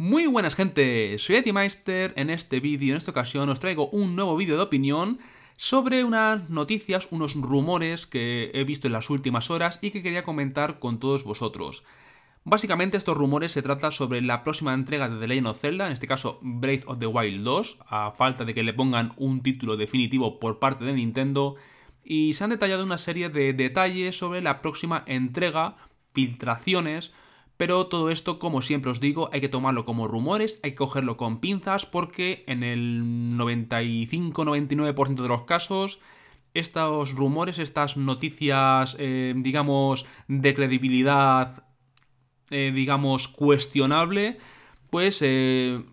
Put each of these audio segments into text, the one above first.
Muy buenas gente, soy Meister. en este vídeo, en esta ocasión os traigo un nuevo vídeo de opinión sobre unas noticias, unos rumores que he visto en las últimas horas y que quería comentar con todos vosotros. Básicamente estos rumores se trata sobre la próxima entrega de The Legend of Zelda, en este caso Breath of the Wild 2, a falta de que le pongan un título definitivo por parte de Nintendo, y se han detallado una serie de detalles sobre la próxima entrega, filtraciones, pero todo esto, como siempre os digo, hay que tomarlo como rumores, hay que cogerlo con pinzas, porque en el 95-99% de los casos, estos rumores, estas noticias, eh, digamos, de credibilidad, eh, digamos, cuestionable, pues... Eh,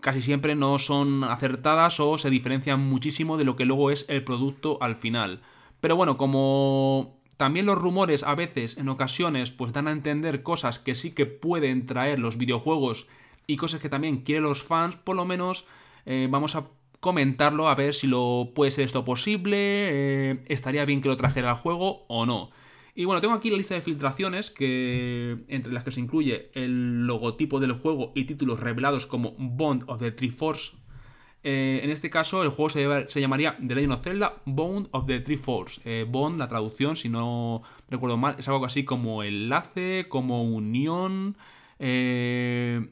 casi siempre no son acertadas o se diferencian muchísimo de lo que luego es el producto al final. Pero bueno, como también los rumores a veces, en ocasiones, pues dan a entender cosas que sí que pueden traer los videojuegos y cosas que también quieren los fans, por lo menos eh, vamos a comentarlo a ver si lo puede ser esto posible, eh, estaría bien que lo trajera al juego o no. Y bueno, tengo aquí la lista de filtraciones que entre las que se incluye el logotipo del juego y títulos revelados como Bond of the Triforce eh, en este caso, el juego se, llamaría The Legend of Zelda Bond of the Three force eh, Bond, la traducción, si no recuerdo mal, es algo así como enlace, como unión. Eh,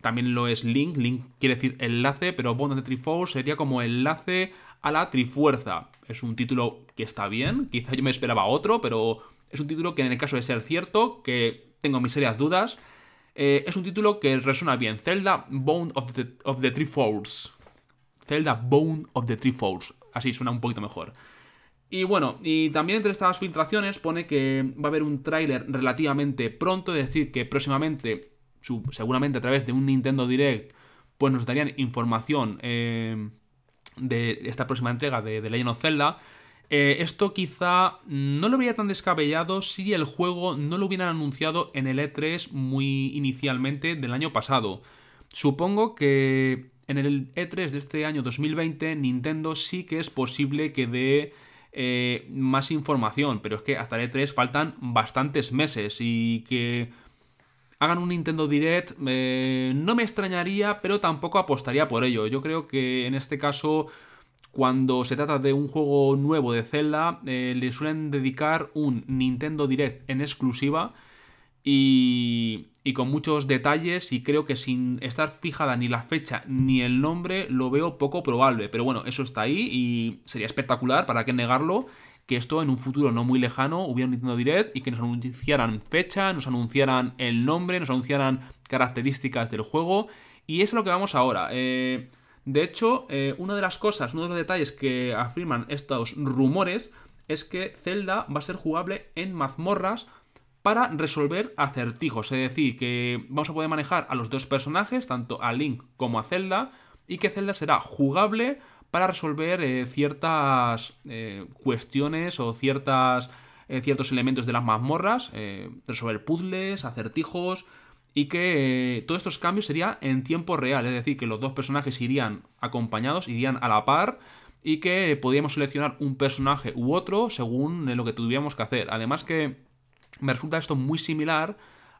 también lo es Link. Link quiere decir enlace, pero Bond of the Three sería como enlace a la Trifuerza. Es un título que está bien. Quizá yo me esperaba otro, pero es un título que, en el caso de ser cierto, que tengo mis serias dudas. es un título que resuena bien. Zelda Bond of the, of Zelda Bone of the Three Falls. Así suena un poquito mejor. Y bueno, y también entre estas filtraciones pone que va a haber un tráiler relativamente pronto, es decir, que próximamente, seguramente a través de un Nintendo Direct, pues nos darían información eh, de esta próxima entrega de, The Legend of Zelda. Eh, esto quizá no lo habría tan descabellado si el juego no lo hubieran anunciado en el E3 muy inicialmente del año pasado. Supongo que en el E3 de este año 2020, Nintendo sí que es posible que dé eh, más información, pero es que hasta el E3 faltan bastantes meses y que hagan un Nintendo Direct eh, no me extrañaría, pero tampoco apostaría por ello. Yo creo que en este caso, cuando se trata de un juego nuevo de Zelda, eh, le suelen dedicar un Nintendo Direct en exclusiva y, con muchos detalles y creo que sin estar fijada ni la fecha ni el nombre lo veo poco probable. Pero bueno, eso está ahí y sería espectacular, ¿para qué negarlo? que esto en un futuro no muy lejano hubiera un Nintendo Direct y que nos anunciaran fecha, nos anunciaran el nombre, nos anunciaran características del juego. Y es a lo que vamos ahora. Eh, de hecho, eh, una de las cosas, uno de los detalles que afirman estos rumores es que Zelda va a ser jugable en mazmorras para resolver acertijos. Es decir, que vamos a poder manejar a los dos personajes, tanto a Link como a Zelda, y que Zelda será jugable para resolver eh, ciertas eh, cuestiones o ciertas, eh, ciertos elementos de las mazmorras, resolver puzzles, acertijos, y que todos estos cambios serían en tiempo real, es decir, que los dos personajes irían acompañados, irían a la par, y que podíamos seleccionar un personaje u otro según lo que tuviéramos que hacer. Además que me resulta esto muy similar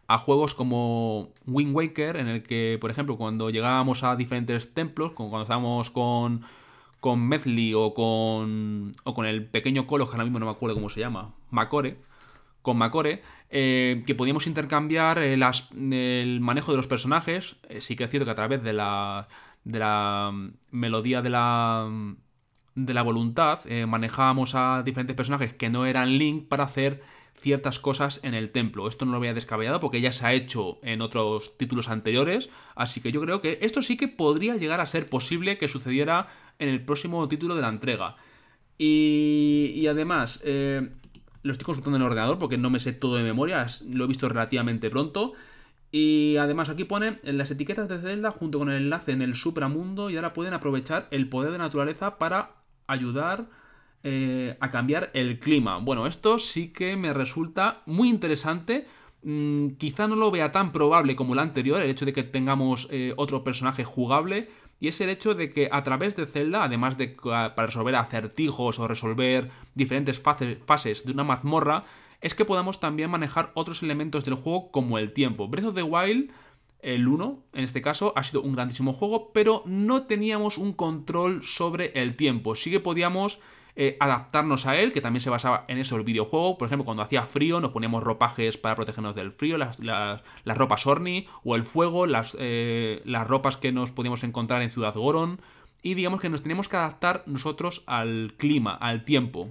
a juegos como Wind Waker, en el que, por ejemplo, cuando llegábamos a diferentes templos, como cuando estábamos con, con Medley o con, o con el pequeño Colos, que ahora mismo no me acuerdo cómo se llama, Macore, con Macore, eh, que podíamos intercambiar eh, el manejo de los personajes. Eh, sí que es cierto que a través de la, de la mm, melodía de la, mm, de la voluntad manejábamos a diferentes personajes que no eran Link para hacer ciertas cosas en el templo. Esto no lo había descabellado porque ya se ha hecho en otros títulos anteriores, así que yo creo que esto sí que podría llegar a ser posible que sucediera en el próximo título de la entrega. Y, además, eh, lo estoy consultando en el ordenador porque no me sé todo de memoria, lo he visto relativamente pronto. Y además aquí pone en las etiquetas de Zelda junto con el enlace en el supramundo y ahora pueden aprovechar el poder de naturaleza para ayudar eh, a cambiar el clima. Bueno, esto sí que me resulta muy interesante. Mm, quizá no lo vea tan probable como el anterior, el hecho de que tengamos eh, otro personaje jugable. Y es el hecho de que a través de Zelda, además de ah, para resolver acertijos o resolver diferentes fases de una mazmorra, es que podamos también manejar otros elementos del juego como el tiempo. Breath of the Wild, el 1, en este caso, ha sido un grandísimo juego, pero no teníamos un control sobre el tiempo. Sí que podíamos eh, adaptarnos a él, que también se basaba en eso el videojuego. Por ejemplo, cuando hacía frío nos poníamos ropajes para protegernos del frío, las, ropas Orni o el fuego, las, eh, las ropas que nos podíamos encontrar en Ciudad Goron. Y digamos que nos tenemos que adaptar nosotros al clima, al tiempo.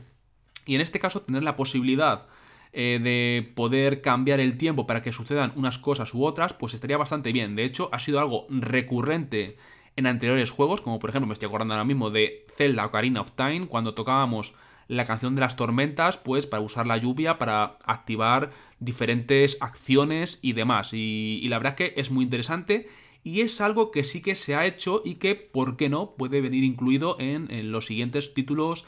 Y en este caso tener la posibilidad eh, de poder cambiar el tiempo para que sucedan unas cosas u otras, pues estaría bastante bien. De hecho, ha sido algo recurrente en anteriores juegos, como por ejemplo me estoy acordando ahora mismo de Zelda Ocarina of Time, cuando tocábamos la canción de las tormentas, pues para usar la lluvia, para activar diferentes acciones y demás. Y, la verdad es que es muy interesante y es algo que sí que se ha hecho y que, ¿por qué no?, puede venir incluido en, los siguientes títulos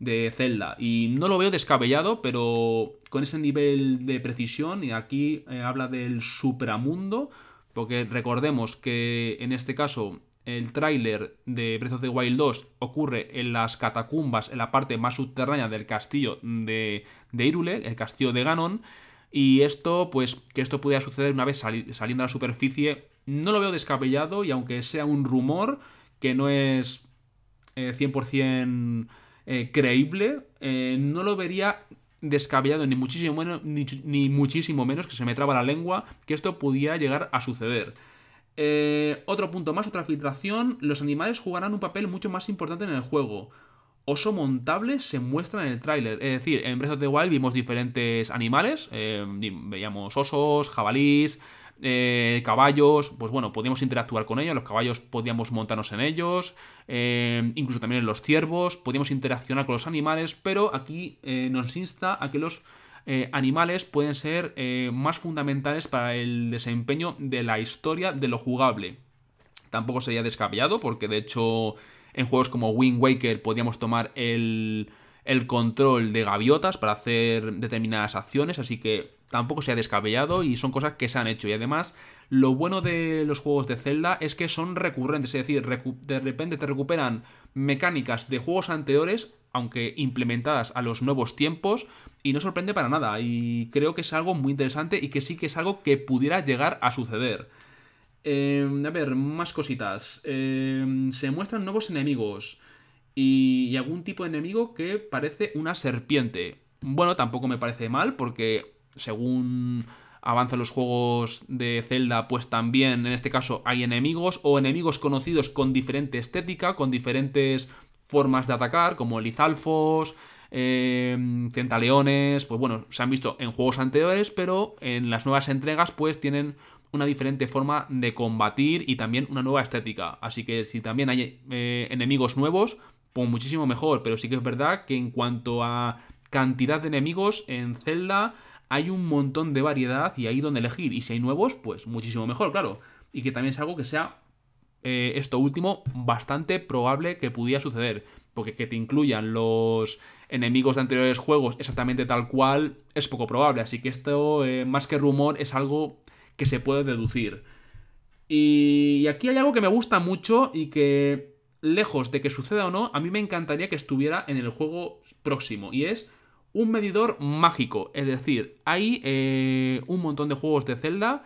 de Zelda. Y no lo veo descabellado, pero con ese nivel de precisión, y aquí eh, habla del supramundo, porque recordemos que en este caso el tráiler de Breath of the Wild 2 ocurre en las catacumbas, en la parte más subterránea del castillo de, de Irule, el castillo de Ganon. Y esto, pues, que esto pudiera suceder una vez saliendo a la superficie, no lo veo descabellado y aunque sea un rumor que no es 100% eh, eh, creíble, eh, no lo vería descabellado ni muchísimo, menos, ni muchísimo menos que se me traba la lengua que esto pudiera llegar a suceder. Eh, otro punto más, otra filtración. Los animales jugarán un papel mucho más importante en el juego. Oso montable se muestra en el tráiler. Es decir, en Breath of the Wild vimos diferentes animales. Eh, veíamos osos, jabalís, eh, caballos. Pues bueno, podíamos interactuar con ellos. Los caballos podíamos montarnos en ellos. incluso también en los ciervos. Podíamos interaccionar con los animales. Pero aquí nos insta a que los eh, animales pueden ser eh, más fundamentales para el desempeño de la historia de lo jugable. Tampoco sería descabellado, porque de hecho en juegos como Wind Waker podíamos tomar el, el control de gaviotas para hacer determinadas acciones, así que tampoco se ha descabellado y son cosas que se han hecho. Y además, lo bueno de los juegos de Zelda es que son recurrentes, es decir, de repente te recuperan mecánicas de juegos anteriores aunque implementadas a los nuevos tiempos, y no sorprende para nada, y creo que es algo muy interesante y que sí que es algo que pudiera llegar a suceder. Em, a ver, más cositas. Em, se muestran nuevos enemigos y, y algún tipo de enemigo que parece una serpiente. Bueno, tampoco me parece mal porque según avanzan los juegos de Zelda, pues también en este caso hay enemigos o enemigos conocidos con diferente estética, con diferentes formas de atacar, como Lizalfos, eh, Centaleones, pues bueno, se han visto en juegos anteriores, pero en las nuevas entregas pues tienen una diferente forma de combatir y también una nueva estética. Así que si también hay eh, enemigos nuevos, pues muchísimo mejor. Pero sí que es verdad que en cuanto a cantidad de enemigos en Zelda hay un montón de variedad y ahí donde elegir. Y si hay nuevos, pues muchísimo mejor, claro. Y que también es algo que sea eh, esto último bastante probable que pudiera suceder, porque que te incluyan los enemigos de anteriores juegos exactamente tal cual es poco probable, así que esto eh, más que rumor es algo que se puede deducir. Y aquí hay algo que me gusta mucho y que, lejos de que suceda o no, a mí me encantaría que estuviera en el juego próximo. Y es un medidor mágico. Es decir, hay eh, un montón de juegos de Zelda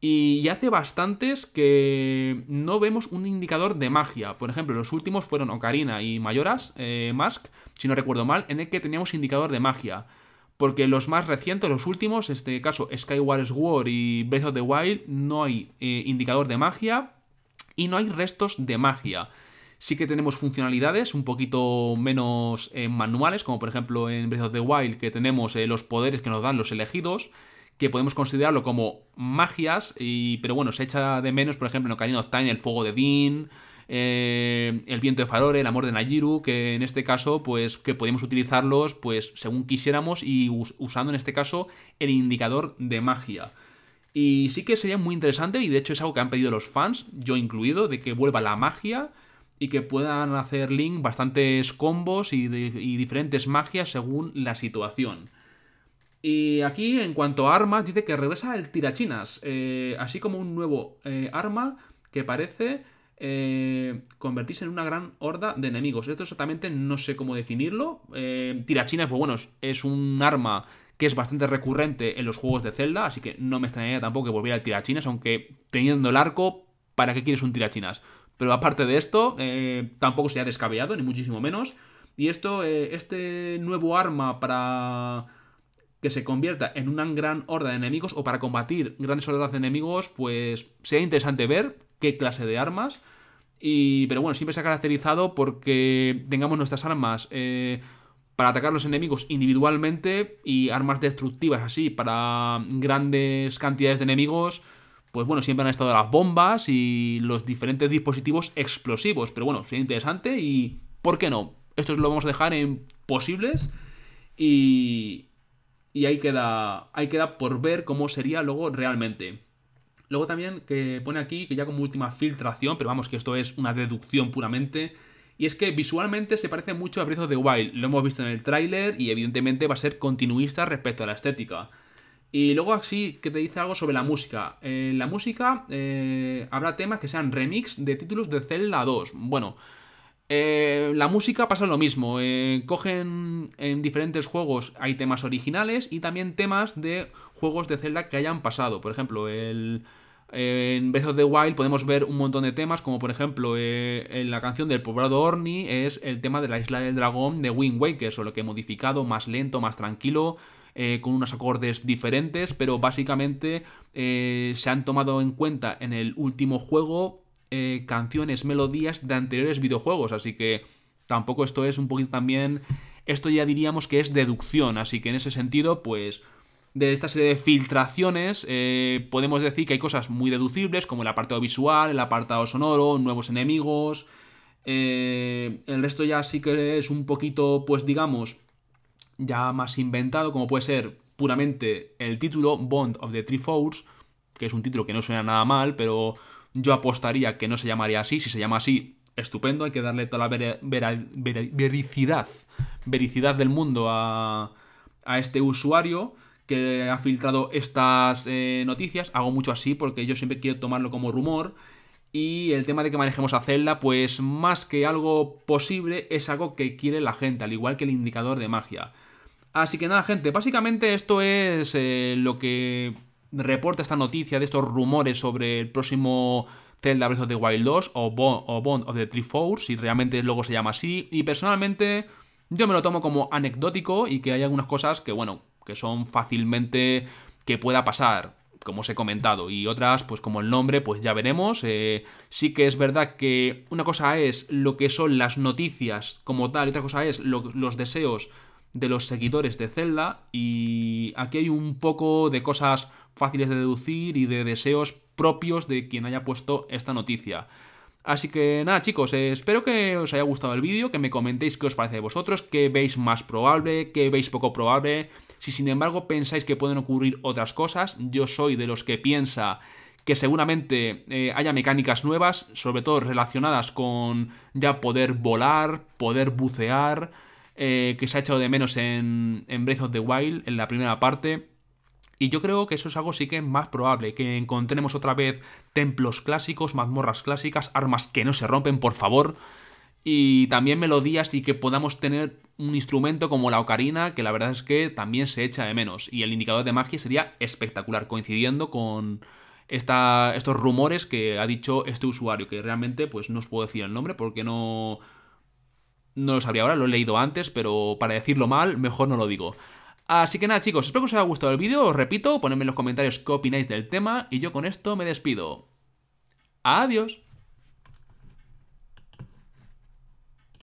y hace bastantes que no vemos un indicador de magia. Por ejemplo, los últimos fueron Ocarina y Mayoras, eh, Mask, si no recuerdo mal, en el que teníamos indicador de magia. Porque los más recientes, los últimos, este caso Skyward Sword y Breath of the Wild, no hay eh, indicador de magia y no hay restos de magia. Sí que tenemos funcionalidades un poquito menos eh, manuales, como por ejemplo en Breath of the Wild, que tenemos los poderes que nos dan los elegidos que podemos considerarlo como magias, y, pero bueno, se echa de menos, por ejemplo, en Ocarina of Time, el fuego de Dean, eh, el viento de Farore, el amor de Najiru, que en este caso, pues, que podemos utilizarlos, pues, según quisiéramos y usando en este caso el indicador de magia. Y sí que sería muy interesante, y de hecho es algo que han pedido los fans, yo incluido, de que vuelva la magia y que puedan hacer Link bastantes combos y, y diferentes magias según la situación. Y aquí, en cuanto a armas, dice que regresa el tirachinas, eh, así como un nuevo eh, arma que parece eh, convertirse en una gran horda de enemigos. Esto exactamente no sé cómo definirlo. tirachinas, pues bueno, es un arma que es bastante recurrente en los juegos de Zelda, así que no me extrañaría tampoco que volviera el tirachinas, aunque teniendo el arco, ¿para qué quieres un tirachinas? Pero aparte de esto, tampoco se ha descabellado, ni muchísimo menos. Y esto, este nuevo arma para que se convierta en una gran horda de enemigos o para combatir grandes hordas de enemigos, pues sea interesante ver qué clase de armas. Y, pero bueno, siempre se ha caracterizado porque tengamos nuestras armas eh, para atacar los enemigos individualmente y armas destructivas así para grandes cantidades de enemigos. Pues bueno, siempre han estado las bombas y los diferentes dispositivos explosivos. Pero bueno, sería interesante y ¿por qué no? Esto lo vamos a dejar en posibles. Y, y ahí queda, ahí queda por ver cómo sería luego realmente. Luego también que pone aquí, que ya como última filtración, pero vamos que esto es una deducción puramente, y es que visualmente se parece mucho a Breath of the Wild, lo hemos visto en el tráiler y evidentemente va a ser continuista respecto a la estética. Y luego así que te dice algo sobre la música. En eh, la música eh, habrá temas que sean remix de títulos de Zelda 2. Bueno, eh, la música pasa lo mismo. Eh, cogen en diferentes juegos, hay temas originales y también temas de juegos de Zelda que hayan pasado. Por ejemplo, eh, en Breath of the Wild podemos ver un montón de temas, como por ejemplo en la canción del poblado Orni es el tema de la isla del dragón de Wind Waker, solo que modificado, más lento, más tranquilo. con unos acordes diferentes, pero básicamente se han tomado en cuenta en el último juego eh, canciones, melodías de anteriores videojuegos, así que tampoco esto es un poquito también, esto ya diríamos que es deducción, así que en ese sentido, pues de esta serie de filtraciones eh, podemos decir que hay cosas muy deducibles, como el apartado visual, el apartado sonoro, nuevos enemigos, eh, el resto ya sí que es un poquito, pues digamos, ya más inventado, como puede ser puramente el título Bond of the Three Fours, que es un título que no suena nada mal, pero yo apostaría que no se llamaría así. Si se llama así, estupendo. Hay que darle toda la vericidad, del mundo a, este usuario que ha filtrado estas eh, noticias. Hago mucho así porque yo siempre quiero tomarlo como rumor. Y el tema de que manejemos a Zelda, pues más que algo posible, es algo que quiere la gente, al igual que el indicador de magia. Así que nada, gente, básicamente esto es eh, lo que reporta esta noticia de estos rumores sobre el próximo Zelda Breath of the Wild 2 o Bond, of the Three Force, si realmente luego se llama así. Y personalmente yo me lo tomo como anecdótico y que hay algunas cosas que, bueno, que son fácilmente que pueda pasar, como os he comentado, y otras, pues como el nombre, pues ya veremos. Eh, sí que es verdad que una cosa es lo que son las noticias como tal, y otra cosa es los deseos de los seguidores de Zelda y aquí hay un poco de cosas fáciles de deducir y de deseos propios de quien haya puesto esta noticia. Así que nada chicos, eh, espero que os haya gustado el vídeo, que me comentéis qué os parece de vosotros, qué veis más probable, qué veis poco probable, si sin embargo pensáis que pueden ocurrir otras cosas, yo soy de los que piensa que seguramente eh, haya mecánicas nuevas, sobre todo relacionadas con ya poder volar, poder bucear, eh, que se ha echado de menos en, en Breath of the Wild, en la primera parte. Y yo creo que eso es algo sí que es más probable, que encontremos otra vez templos clásicos, mazmorras clásicas, armas que no se rompen, por favor, y también melodías y que podamos tener un instrumento como la ocarina, que la verdad es que también se echa de menos. Y el indicador de magia sería espectacular, coincidiendo con esta, estos rumores que ha dicho este usuario, que realmente pues no os puedo decir el nombre porque no no lo sabría ahora, lo he leído antes, pero para decirlo mal, mejor no lo digo. Así que nada chicos, espero que os haya gustado el vídeo, os repito, ponedme en los comentarios qué opináis del tema y yo con esto me despido. Adiós.